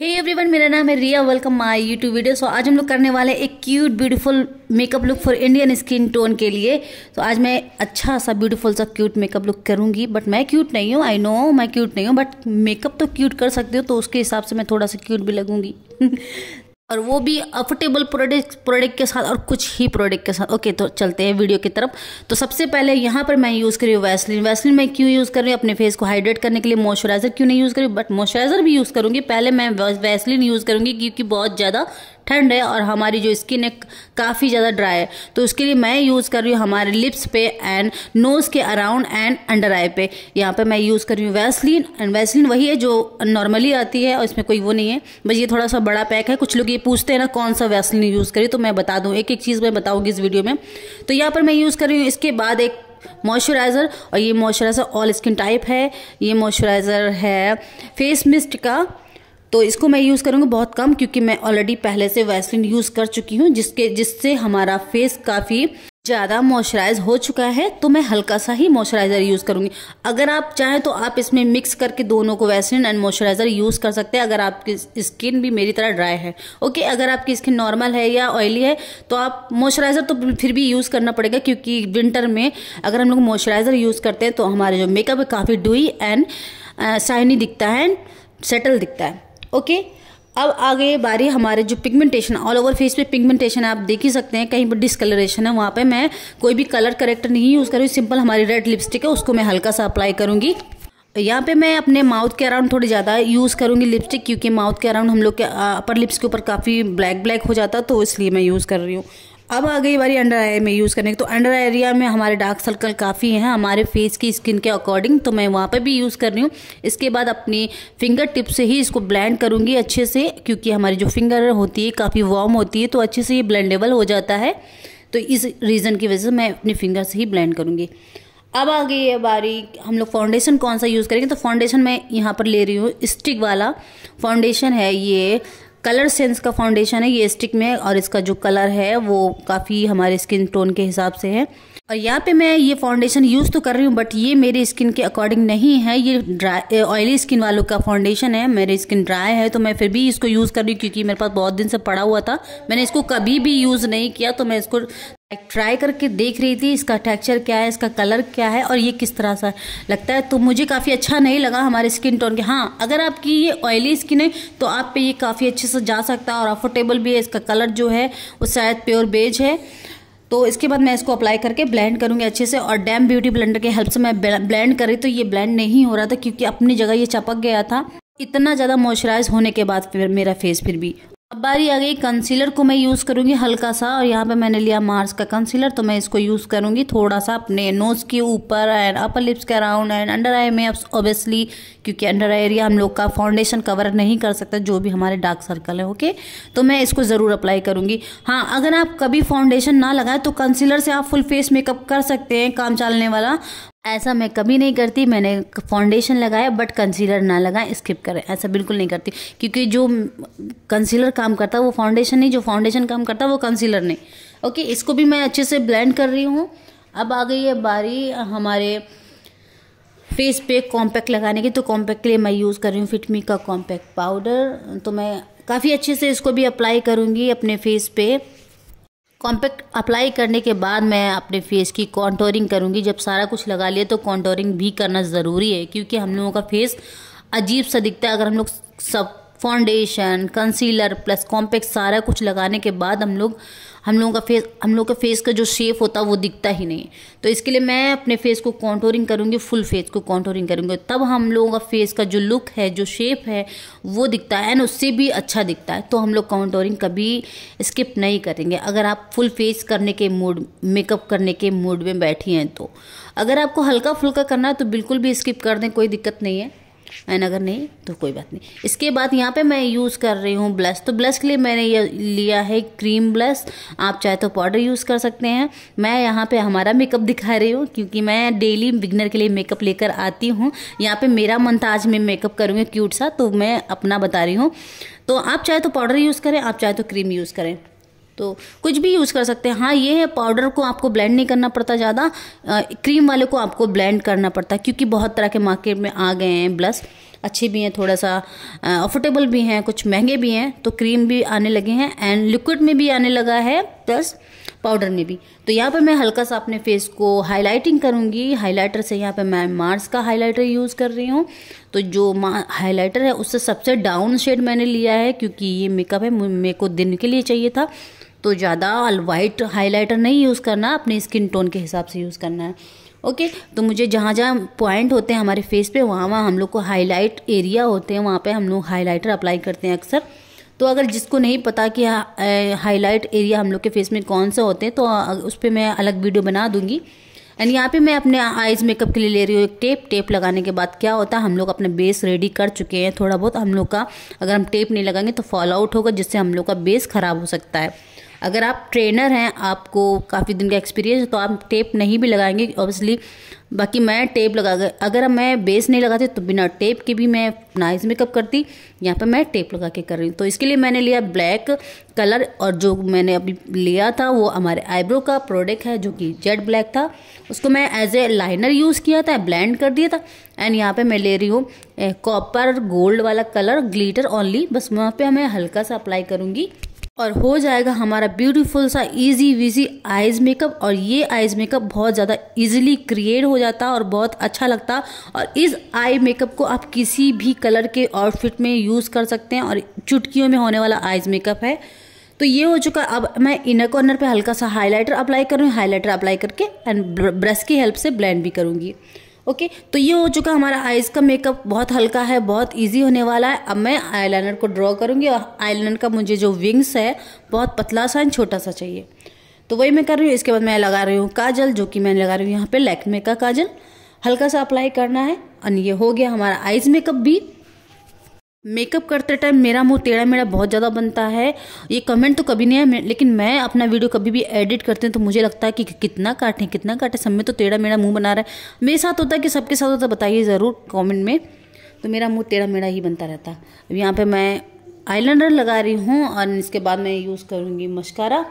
हे hey everyone मेरा नाम है Riya welcome my YouTube video so आज हम लोग करने वाले हैं एक cute beautiful makeup look for Indian skin tone के लिए तो so, आज मैं अच्छा सा ब्यूटीफुल सा क्यूट मेकअप लुक करूंगी बट मैं क्यूट नहीं हूँ आई नो मैं क्यूट नहीं हूँ बट मेकअप तो क्यूट कर सकती हूँ तो उसके हिसाब से मैं थोड़ा सा क्यूट भी लगूंगी और वो भी अफोर्डेबल प्रोडक्ट प्रोडक्ट के साथ और कुछ ही प्रोडक्ट के साथ ओके तो चलते हैं वीडियो की तरफ तो सबसे पहले यहाँ पर मैं यूज़ कर रही हूँ वैसलिन वैसलिन मैं क्यों यूज़ कर रही हूँ अपने फेस को हाइड्रेट करने के लिए मॉइस्चराइजर क्यों नहीं यूज़ करी बट मॉइस्चराइजर भी यूज़ करूँगी पहले मैं वैसलिन यूज़ करूँगी क्योंकि बहुत ज़्यादा ठंड है और हमारी जो स्किन है काफ़ी ज़्यादा ड्राई है तो उसके लिए मैं यूज़ कर रही हूँ हमारे लिप्स पे एंड नोज़ के अराउंड एंड अंडर आई पे यहाँ पे मैं यूज़ कर रही हूँ वैसलिन एंड वैसलिन वही है जो नॉर्मली आती है और इसमें कोई वो नहीं है बस ये थोड़ा सा बड़ा पैक है कुछ लोग ये पूछते हैं ना कौन सा वैसलिन यूज़ करी तो मैं बता दूँ एक एक चीज़ मैं बताऊँगी इस वीडियो में तो यहाँ पर मैं यूज़ कर रही हूँ इसके बाद एक मॉइस्चराइज़र और ये मॉइस्चराइज़र ऑल स्किन टाइप है ये मॉइस्चराइज़र है फेस मिस्ट का तो इसको मैं यूज़ करूँगी बहुत कम क्योंकि मैं ऑलरेडी पहले से वैसलिन यूज़ कर चुकी हूँ जिसके जिससे हमारा फेस काफ़ी ज़्यादा मॉइस्चराइज हो चुका है तो मैं हल्का सा ही मॉइस्चराइज़र यूज़ करूँगी अगर आप चाहें तो आप इसमें मिक्स करके दोनों को वैसलिन एंड मॉइस्चराइज़र यूज़ कर सकते हैं अगर आपकी स्किन भी मेरी तरह ड्राई है ओके अगर आपकी स्किन नॉर्मल है या ऑयली है तो आप मॉइस्चराइज़र तो फिर भी यूज़ करना पड़ेगा क्योंकि विंटर में अगर हम लोग मॉइस्चराइज़र यूज़ करते हैं तो हमारे जो मेकअप है काफ़ी डुई एंड शाइनी दिखता है एंड सेटल दिखता है ओके अब आगे बारी हमारे जो पिगमेंटेशन ऑल ओवर फेस पे पिगमेंटेशन आप देख ही सकते हैं कहीं पर डिसकलरेशन है वहाँ पे मैं कोई भी कलर करेक्टर नहीं यूज़ करूँ सिंपल हमारी रेड लिपस्टिक है उसको मैं हल्का सा अप्लाई करूँगी यहाँ पे मैं अपने माउथ के अराउंड थोड़ी ज़्यादा यूज़ करूँगी लिपस्टिक क्योंकि माउथ के अराउंड हम लोग के अपर लिप्स के ऊपर काफ़ी ब्लैक ब्लैक हो जाता तो इसलिए मैं यूज़ कर रही हूँ अब आ गई बारी अंडर आई में यूज़ करने की तो अंडर एरिया में हमारे डार्क सर्कल काफ़ी हैं हमारे फेस की स्किन के अकॉर्डिंग तो मैं वहाँ पर भी यूज़ कर रही हूँ इसके बाद अपनी फिंगर टिप से ही इसको ब्लेंड करूँगी अच्छे से क्योंकि हमारी जो फिंगर होती है काफ़ी वार्म होती है तो अच्छे से ये ब्लेंडेबल हो जाता है तो इस रीज़न की वजह से मैं अपनी फिंगर से ही ब्लेंड करूँगी अब आ गई है बारी हम लोग फाउंडेशन कौन सा यूज़ करेंगे तो फाउंडेशन मैं यहाँ पर ले रही हूँ स्टिक वाला फाउंडेशन है ये कलर सेंस का फाउंडेशन है ये स्टिक में और इसका जो कलर है वो काफ़ी हमारे स्किन टोन के हिसाब से है और यहाँ पे मैं ये फाउंडेशन यूज़ तो कर रही हूँ बट ये मेरे स्किन के अकॉर्डिंग नहीं है ये ड्राई ऑयली स्किन वालों का फाउंडेशन है मेरी स्किन ड्राई है तो मैं फिर भी इसको यूज़ कर रही हूँ क्योंकि मेरे पास बहुत दिन से पड़ा हुआ था मैंने इसको कभी भी यूज़ नहीं किया तो मैं इसको ट्राई करके देख रही थी इसका टेक्सचर क्या है इसका कलर क्या है और ये किस तरह सा लगता है तो मुझे काफ़ी अच्छा नहीं लगा हमारे स्किन टोन के हाँ अगर आपकी ये ऑयली स्किन है तो आप पे ये काफ़ी अच्छे से जा सकता है और अफोर्डेबल भी है इसका कलर जो है वो शायद प्योर बेज है तो इसके बाद मैं इसको अप्लाई करके ब्लेंड करूँगी अच्छे से और डैम ब्यूटी ब्लेंडर के हेल्प से मैं ब्लेंड करी तो ये ब्लेंड नहीं हो रहा था क्योंकि अपनी जगह ये चपक गया था इतना ज़्यादा मॉइस्चराइज होने के बाद फिर मेरा फेस फिर भी अब बारी आ गई कंसीलर को मैं यूज़ करूँगी हल्का सा और यहाँ पे मैंने लिया मार्स का कंसीलर तो मैं इसको यूज़ करूँगी थोड़ा सा अपने नोज़ के ऊपर एंड अपर लिप्स के अराउंड एंड अंडर आई में ऑब्वियसली क्योंकि अंडर आई एरिया हम लोग का फाउंडेशन कवर नहीं कर सकता जो भी हमारे डार्क सर्कल है ओके तो मैं इसको ज़रूर अप्लाई करूँगी हाँ अगर आप कभी फाउंडेशन ना लगाए तो कंसीलर से आप फुल फेस मेकअप कर सकते हैं काम चलने वाला ऐसा मैं कभी नहीं करती मैंने फाउंडेशन लगाया बट कंसीलर ना लगाएं स्किप करें ऐसा बिल्कुल नहीं करती क्योंकि जो कंसीलर काम करता है वो फाउंडेशन नहीं जो फाउंडेशन काम करता है वो कंसीलर नहीं ओके इसको भी मैं अच्छे से ब्लेंड कर रही हूँ अब आ गई है बारी हमारे फेस पे कॉम्पैक्ट लगाने की तो कॉम्पैक्ट के लिए मैं यूज़ कर रही हूँ फिटमी का कॉम्पैक्ट पाउडर तो मैं काफ़ी अच्छे से इसको भी अप्लाई करूँगी अपने फेस पे कॉम्पैक्ट अप्लाई करने के बाद मैं अपने फेस की कॉन्टोरिंग करूँगी जब सारा कुछ लगा लिया तो कॉन्टोरिंग भी करना ज़रूरी है क्योंकि हम लोगों का फेस अजीब सा दिखता है अगर हम लोग सब फाउंडेशन कंसीलर प्लस कॉम्पैक्ट सारा कुछ लगाने के बाद हम लोग हम लोगों का फेस हम लोग के फेस का जो शेप होता है वो दिखता ही नहीं तो इसके लिए मैं अपने फेस को कॉन्टोरिंग करूँगी फुल फेस को कॉन्टोरिंग करूँगी तब हम लोगों का फेस का जो लुक है जो शेप है वो दिखता है एंड उससे भी अच्छा दिखता है तो हम लोग कॉन्टोरिंग कभी स्किप नहीं करेंगे अगर आप फुल फेस करने के मूड मेकअप करने के मूड में बैठी हैं तो अगर आपको हल्का फुल्का करना है तो बिल्कुल भी स्किप कर दें कोई दिक्कत नहीं है एंड अगर नहीं तो कोई बात नहीं इसके बाद यहाँ पे मैं यूज़ कर रही हूँ ब्लश तो ब्लश के लिए मैंने ये लिया है क्रीम ब्लश आप चाहे तो पाउडर यूज़ कर सकते हैं मैं यहाँ पे हमारा मेकअप दिखा रही हूँ क्योंकि मैं डेली बिगनर के लिए मेकअप लेकर आती हूँ यहाँ पे मेरा मन था आज मैं मेकअप करूँगी क्यूट सा तो मैं अपना बता रही हूँ तो आप चाहे तो पाउडर यूज़ करें आप चाहे तो क्रीम यूज़ करें तो कुछ भी यूज़ कर सकते हैं हाँ ये है पाउडर को आपको ब्लेंड नहीं करना पड़ता ज़्यादा क्रीम वाले को आपको ब्लेंड करना पड़ता है क्योंकि बहुत तरह के मार्केट में आ गए हैं ब्लस अच्छे भी हैं थोड़ा सा अफोर्डेबल भी हैं कुछ महंगे भी हैं तो क्रीम भी आने लगे हैं एंड लिक्विड में भी आने लगा है प्लस पाउडर में भी तो यहाँ पर मैं हल्का सा अपने फेस को हाईलाइटिंग करूँगी हाईलाइटर से यहाँ पर मैं मार्स का हाईलाइटर यूज़ कर रही हूँ तो जो हाईलाइटर है उससे सबसे डाउन शेड मैंने लिया है क्योंकि ये मेकअप है मेरे को दिन के लिए चाहिए था तो ज़्यादा वाइट हाइलाइटर नहीं यूज़ करना अपने स्किन टोन के हिसाब से यूज़ करना है ओके तो मुझे जहाँ जहाँ पॉइंट होते हैं हमारे फेस पे वहाँ वहाँ हम लोग को हाईलाइट एरिया होते हैं वहाँ पे हम लोग हाईलाइटर अप्लाई करते हैं अक्सर तो अगर जिसको नहीं पता कि हाईलाइट एरिया हम लोग के फेस में कौन से होते हैं तो उस पर मैं अलग वीडियो बना दूँगी एंड यहाँ पे मैं अपने आइज़ मेकअप के लिए ले रही हूँ एक टेप टेप लगाने के बाद क्या होता है हम लोग अपना बेस रेडी कर चुके हैं थोड़ा बहुत हम लोग का अगर हम टेप नहीं लगाएंगे तो फॉल आउट होगा जिससे हम लोग का बेस ख़राब हो सकता है अगर आप ट्रेनर हैं आपको काफ़ी दिन का एक्सपीरियंस है तो आप टेप नहीं भी लगाएंगे ऑब्वियसली बाकी मैं टेप लगा अगर मैं बेस नहीं लगाती तो बिना टेप के भी मैं नाइज मेकअप करती यहाँ पर मैं टेप लगा के कर रही हूँ तो इसके लिए मैंने लिया ब्लैक कलर और जो मैंने अभी लिया था वो हमारे आईब्रो का प्रोडक्ट है जो कि जेड ब्लैक था उसको मैं एज ए लाइनर यूज़ किया था ब्लेंड कर दिया था एंड यहाँ पे मैं ले रही हूँ कॉपर गोल्ड वाला कलर ग्लीटर ओनली बस वहाँ पे मैं हल्का सा अप्लाई करूँगी और हो जाएगा हमारा ब्यूटीफुल सा इजी विजी आइज़ मेकअप और ये आइज़ मेकअप बहुत ज़्यादा इजीली क्रिएट हो जाता और बहुत अच्छा लगता और इस आई मेकअप को आप किसी भी कलर के आउटफिट में यूज़ कर सकते हैं और चुटकियों में होने वाला आइज़ मेकअप है तो ये हो चुका अब मैं इनर कॉर्नर पे हल्का सा हाईलाइटर अप्लाई करूँगी हाईलाइटर अप्लाई करके एंड ब्रश की हेल्प से ब्लेंड भी करूँगी ओके तो ये हो चुका हमारा आइज़ का मेकअप बहुत हल्का है बहुत ईजी होने वाला है अब मैं लाइनर को ड्रॉ करूँगी और लाइनर का मुझे जो विंग्स है बहुत पतला सा एंड छोटा सा चाहिए तो वही मैं कर रही हूँ इसके बाद मैं लगा रही हूँ काजल जो कि मैं लगा रही हूँ यहाँ पे लैक्मे का काजल हल्का सा अप्लाई करना है और ये हो गया हमारा आइज़ मेकअप भी मेकअप करते टाइम मेरा मुंह टेढ़ा मेढ़ा बहुत ज़्यादा बनता है ये कमेंट तो कभी नहीं है लेकिन मैं अपना वीडियो कभी भी एडिट करते हैं तो मुझे लगता है कि कितना काटें कितना काटें सब में तो टेढ़ा मेढ़ा मुंह बना रहा है मेरे साथ होता है कि सबके साथ होता है बताइए ज़रूर कमेंट में तो मेरा मुंह टेढ़ा मेढ़ा ही बनता रहता अब यहाँ पर मैं आईलाइनर लगा रही हूँ और इसके बाद मैं यूज़ करूँगी मशकारा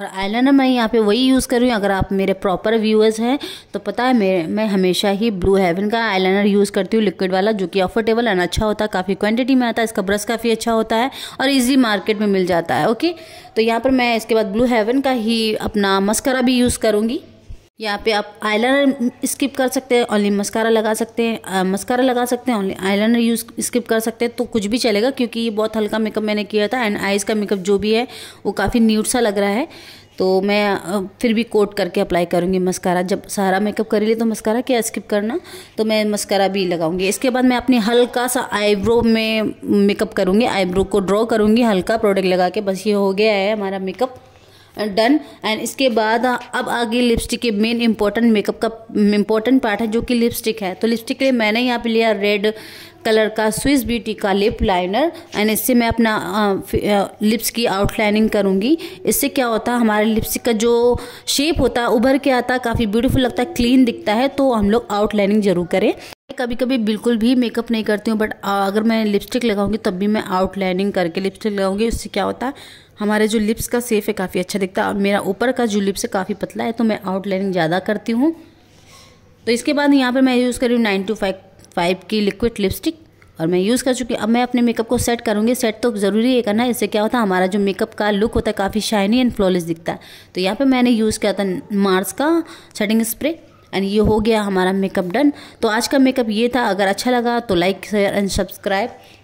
और आईलाइनर मैं यहाँ पे वही यूज़ कर रही हूँ अगर आप मेरे प्रॉपर व्यूअर्स हैं तो पता है मेरे मैं हमेशा ही ब्लू हेवन का आईलाइनर यूज़ करती हूँ लिक्विड वाला जो कि अफोर्डेबल एंड अच्छा होता है काफ़ी क्वांटिटी में आता है इसका ब्रश काफ़ी अच्छा होता है और इजी मार्केट में मिल जाता है ओके तो यहाँ पर मैं इसके बाद ब्लू हेवन का ही अपना मस्करा भी यूज़ करूँगी यहाँ पे आप आईलाइनर स्किप कर सकते हैं ओनली मस्कारा लगा सकते हैं मस्कारा लगा सकते हैं ओनली आईलाइनर यूज स्किप कर सकते हैं तो कुछ भी चलेगा क्योंकि ये बहुत हल्का मेकअप मैंने किया था एंड आइज़ का मेकअप जो भी है वो काफ़ी न्यूट सा लग रहा है तो मैं फिर भी कोट करके अप्लाई करूँगी मस्कारा जब सारा मेकअप कर लिए तो मस्कारा क्या स्किप करना तो मैं मस्कारा भी लगाऊंगी इसके बाद मैं अपनी हल्का सा आईब्रो में मेकअप करूँगी आईब्रो को ड्रॉ करूँगी हल्का प्रोडक्ट लगा के बस ये हो गया है हमारा मेकअप डन एंड इसके बाद अब आगे लिपस्टिक के मेन इंपॉर्टेंट मेकअप का इंपॉर्टेंट mm, पार्ट है जो कि लिपस्टिक है तो लिपस्टिक के लिए मैंने यहाँ पे लिया रेड कलर का स्विस ब्यूटी का लिप लाइनर एंड इससे मैं अपना लिप्स की आउटलाइनिंग करूँगी इससे क्या होता है हमारे लिपस्टिक का जो शेप होता है उभर के आता है काफ़ी ब्यूटीफुल लगता है क्लीन दिखता है तो हम लोग आउटलाइनिंग ज़रूर करें कभी कभी बिल्कुल भी मेकअप नहीं करती हूँ बट अगर मैं लिपस्टिक लगाऊंगी तब भी मैं आउटलाइनिंग करके लिपस्टिक लगाऊंगी उससे क्या होता है हमारे जो लिप्स का सेफ है काफ़ी अच्छा दिखता है और मेरा ऊपर का जो लिप्स है काफ़ी पतला है तो मैं आउटलाइनिंग ज़्यादा करती हूँ तो इसके बाद यहाँ पर मैं यूज़ करी हूँ नाइन टू फाइव फाइव की लिक्विड लिपस्टिक और मैं यूज़ कर चुकी अब मैं अपने मेकअप को सेट करूँगी सेट तो ज़रूरी है करना इससे क्या होता है हमारा जो मेकअप का लुक होता है काफ़ी शाइनी एंड फ्लॉलेस दिखता है तो यहाँ पर मैंने यूज़ किया था मार्स का सेटिंग स्प्रे एंड ये हो गया हमारा मेकअप डन तो आज का मेकअप ये था अगर अच्छा लगा तो लाइक शेयर एंड सब्सक्राइब